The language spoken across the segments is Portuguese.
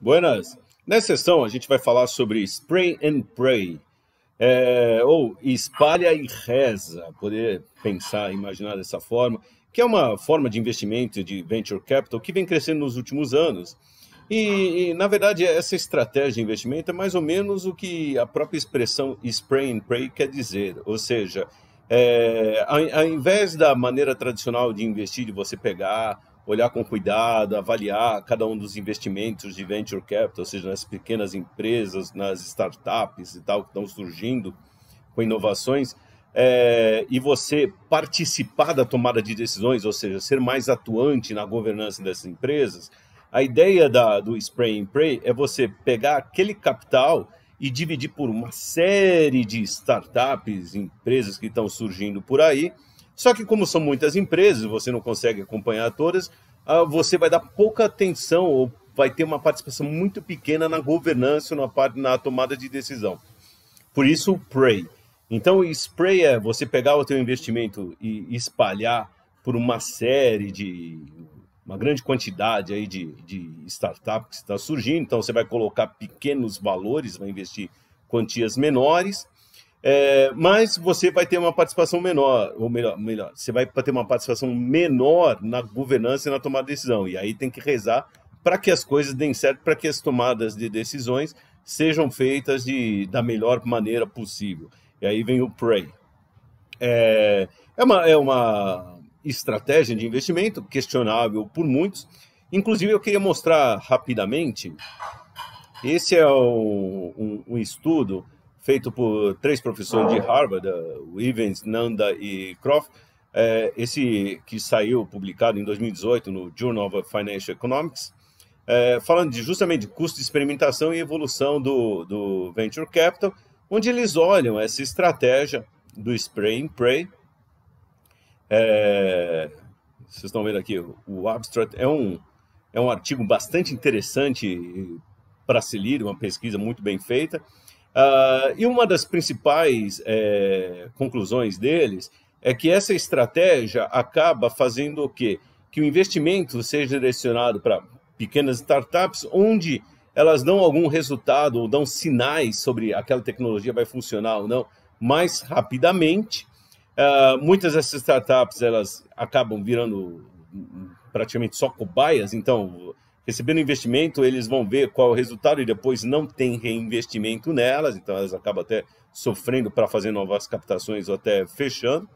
Buenas! Nessa sessão a gente vai falar sobre Spray and Pray, é, ou espalha e reza, poder pensar, imaginar dessa forma, que é uma forma de investimento de venture capital que vem crescendo nos últimos anos. E, e, na verdade, essa estratégia de investimento é mais ou menos o que a própria expressão spray and pray quer dizer, ou seja, é, ao, ao invés da maneira tradicional de investir, de você pegar, olhar com cuidado, avaliar cada um dos investimentos de venture capital, ou seja, nas pequenas empresas, nas startups e tal, que estão surgindo com inovações, é, e você participar da tomada de decisões, ou seja, ser mais atuante na governança dessas empresas, a ideia da, do Spray and Pray é você pegar aquele capital e dividir por uma série de startups, empresas que estão surgindo por aí. Só que, como são muitas empresas, você não consegue acompanhar todas, ah, você vai dar pouca atenção ou vai ter uma participação muito pequena na governança, na, parte, na tomada de decisão. Por isso, o Prey. Então, o spray é você pegar o teu investimento e espalhar por uma série de uma grande quantidade aí de, de startups que está surgindo, então você vai colocar pequenos valores, vai investir quantias menores, é, mas você vai ter uma participação menor, ou melhor, melhor, você vai ter uma participação menor na governança e na tomada de decisão. E aí tem que rezar para que as coisas deem certo, para que as tomadas de decisões sejam feitas de, da melhor maneira possível. E aí vem o pray. É, é, uma, é uma estratégia de investimento, questionável por muitos. Inclusive, eu queria mostrar rapidamente. Esse é o, um, um, estudo feito por três professores de Harvard, o uh, Evans, Nanda e Croft. É, esse que saiu publicado em 2018 no Journal of Financial Economics, é, falando de, justamente de custo de experimentação e evolução do, do venture capital, onde eles olham essa estratégia do spray and pray, é, vocês estão vendo aqui, o Abstract é um, é um artigo bastante interessante para se ler, uma pesquisa muito bem feita. Uh, e uma das principais é, conclusões deles é que essa estratégia acaba fazendo o quê? Que o investimento seja direcionado para pequenas startups, onde elas dão algum resultado ou dão sinais sobre aquela tecnologia vai funcionar ou não mais rapidamente, Uh, muitas dessas startups elas acabam virando praticamente só cobaias, então recebendo investimento eles vão ver qual é o resultado e depois não tem reinvestimento nelas, então elas acabam até sofrendo para fazer novas captações ou até fechando.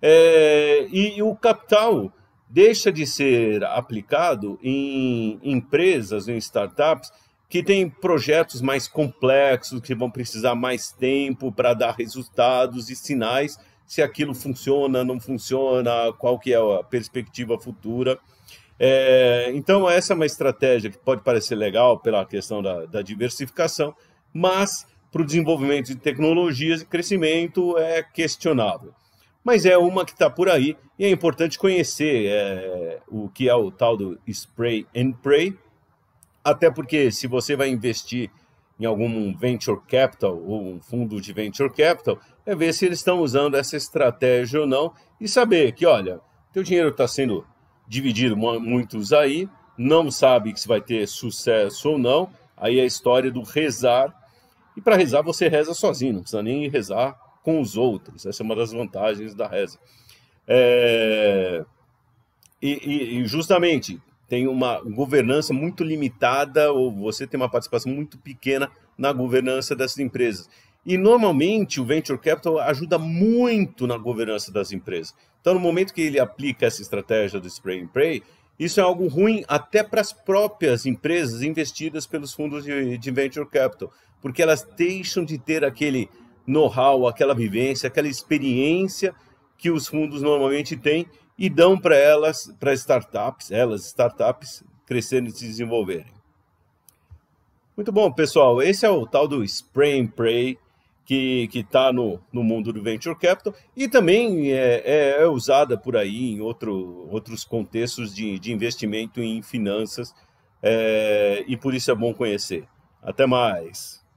É, e, e o capital deixa de ser aplicado em empresas, em startups que têm projetos mais complexos, que vão precisar mais tempo para dar resultados e sinais se aquilo funciona, não funciona, qual que é a perspectiva futura. É, então, essa é uma estratégia que pode parecer legal pela questão da, da diversificação, mas para o desenvolvimento de tecnologias e crescimento é questionável. Mas é uma que está por aí e é importante conhecer é, o que é o tal do spray and pray, até porque se você vai investir em algum venture capital ou um fundo de venture capital, é ver se eles estão usando essa estratégia ou não e saber que, olha, teu dinheiro está sendo dividido muitos aí, não sabe se vai ter sucesso ou não, aí é a história do rezar. E para rezar você reza sozinho, não precisa nem rezar com os outros. Essa é uma das vantagens da reza. É... E, e, e justamente tem uma governança muito limitada ou você tem uma participação muito pequena na governança dessas empresas. E normalmente o venture capital ajuda muito na governança das empresas. Então, no momento que ele aplica essa estratégia do spray and pray, isso é algo ruim até para as próprias empresas investidas pelos fundos de, de venture capital, porque elas deixam de ter aquele know-how, aquela vivência, aquela experiência que os fundos normalmente têm e dão para elas, para startups, elas, startups, crescerem e se desenvolverem. Muito bom, pessoal. Esse é o tal do Spray and Pray que está no, no mundo do Venture Capital e também é, é, é usada por aí em outro, outros contextos de, de investimento em finanças é, e por isso é bom conhecer. Até mais!